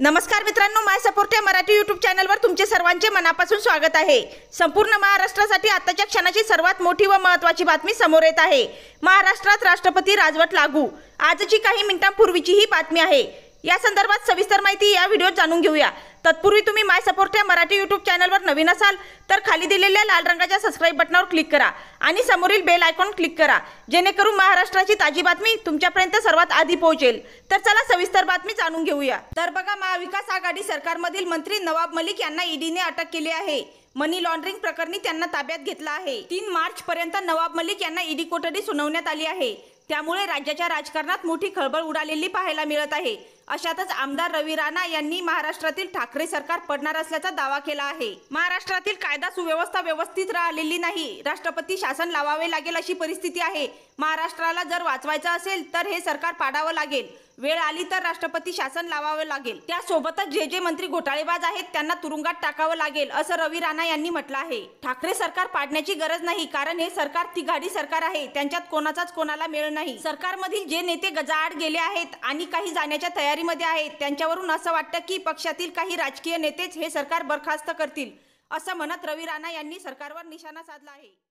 नमस्कार मित्रांनो माय support Marathi YouTube चॅनलवर तुमचे सर्वांचे मनापासून स्वागत आहे संपूर्ण महाराष्ट्रासाठी आताच्या क्षणाची सर्वात मोठी व महत्त्वाची बातमी समोर येत आहे महाराष्ट्रात राष्ट्रपती राजवट लागू आजची काही मिनिटांपूर्वीची ही बातमी आहे या संदर्भात सविस्तर माहिती या व्हिडिओत जाणून घेऊया तत्पूर्वी तुम्ही माय सपोर्ट या मराठी यूट्यूब चॅनलवर नवीन असाल तर खाली दिलेल्या लाल रंगाच्या सबस्क्राईब बटनावर क्लिक करा आणि समोरील बेल आयकॉन क्लिक करा जेणेकरून महाराष्ट्राची ताजी बातमी तुमच्यापर्यंत सर्वात आधी पोहोचेल तर चला सविस्तर बातमी जाणून घेऊया तर बघा महाविकास आघाडी सरकारमधील मंत्री नवाब मलिक यांना ईडीने e अटक केली आहे मनी लॉन्ड्रिंग प्रकरणी त्यांना ताब्यात घेतला आहे तीन मार्च पर्यंत नवाब मलिक यांना ईडी e कोठडी सुनावण्यात आली आहे त्यामुळे राज्याच्या राजकारणात मोठी खळबळ उडालेली पाहायला मिळत आहे अशातच आमदार रवी राणा यांनी महाराष्ट्रातील ठाकरे सरकार पडणार असल्याचा दावा केला आहे महाराष्ट्रातील कायदा सुव्यवस्था व्यवस्थित राहिलेली नाही राष्ट्रपती शासन लावावे लागेल अशी परिस्थिती आहे महाराष्ट्राला जर वाचवायचं असेल तर हे सरकार पाडावं लागेल वेळ आली तर राष्ट्रपती शासन लावावं लागेल त्यासोबतच जे जे मंत्री घोटाळेबाज आहेत त्यांना तुरुंगात टाकावं लागेल असं रवी राणा यांनी म्हटलं आहे ठाकरे सरकार पाडण्याची गरज नाही कारण हे सरकार तिघाडी सरकार आहे त्यांच्यात कोणाचाच कोणाला मेळ नाही सरकारमधील जे नेते गजाआड गेले आहेत आणि काही जाण्याच्या तयारी मध्ये आहेत त्यांच्यावरून असं वाटतं की पक्षातील काही राजकीय नेतेच हे सरकार बरखास्त करतील असं म्हणत रवी राणा यांनी सरकारवर निशाणा साधला आहे